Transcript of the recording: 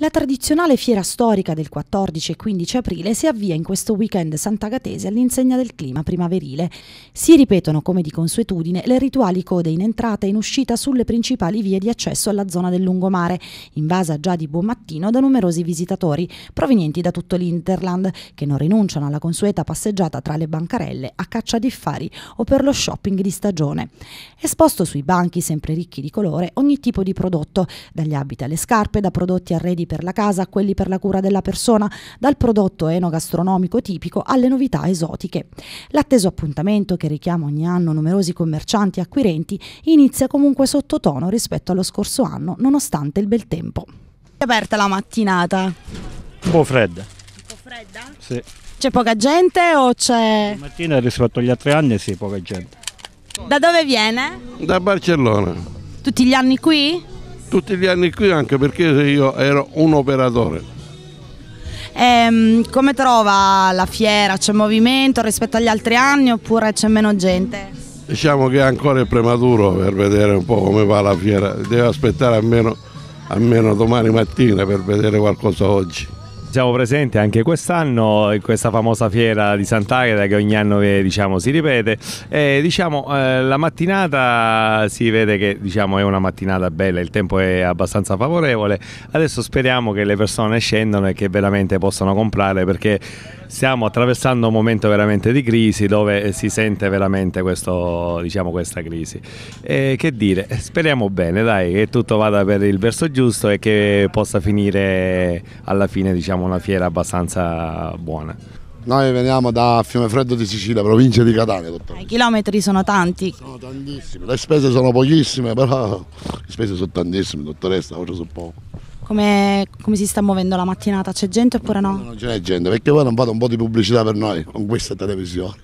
La tradizionale fiera storica del 14 e 15 aprile si avvia in questo weekend santagatese all'insegna del clima primaverile. Si ripetono, come di consuetudine, le rituali code in entrata e in uscita sulle principali vie di accesso alla zona del lungomare, invasa già di buon mattino da numerosi visitatori provenienti da tutto l'Interland, che non rinunciano alla consueta passeggiata tra le bancarelle a caccia di affari o per lo shopping di stagione. Esposto sui banchi sempre ricchi di colore ogni tipo di prodotto, dagli abiti alle scarpe, da prodotti arredi per la casa a quelli per la cura della persona, dal prodotto enogastronomico tipico alle novità esotiche. L'atteso appuntamento che richiama ogni anno numerosi commercianti e acquirenti inizia comunque sottotono rispetto allo scorso anno, nonostante il bel tempo. È aperta la mattinata? Un po' fredda. Un po' fredda? Sì. C'è poca gente o c'è... La Mattina rispetto agli altri anni sì, poca gente. Da dove viene? Da Barcellona. Tutti gli anni qui? tutti gli anni qui anche perché io ero un operatore. Ehm, come trova la fiera? C'è movimento rispetto agli altri anni oppure c'è meno gente? Diciamo che è ancora prematuro per vedere un po' come va la fiera, deve aspettare almeno, almeno domani mattina per vedere qualcosa oggi siamo presenti anche quest'anno in questa famosa fiera di Sant'Agata che ogni anno eh, diciamo, si ripete. E, diciamo, eh, la mattinata si vede che diciamo, è una mattinata bella, il tempo è abbastanza favorevole. Adesso speriamo che le persone scendano e che veramente possano comprare perché stiamo attraversando un momento veramente di crisi dove si sente veramente questo, diciamo, questa crisi. E, che dire, speriamo bene, dai, che tutto vada per il verso giusto e che possa finire alla fine diciamo facciamo una fiera abbastanza buona. Noi veniamo da Fiume Freddo di Sicilia, provincia di Catania. I chilometri sono tanti. Sono tantissimi, le spese sono pochissime, però le spese sono tantissime, dottoressa, oggi sono poco. Come, come, si sta muovendo la mattinata? C'è gente oppure no? No, non c'è gente, perché voi non fate un po' di pubblicità per noi con questa televisione.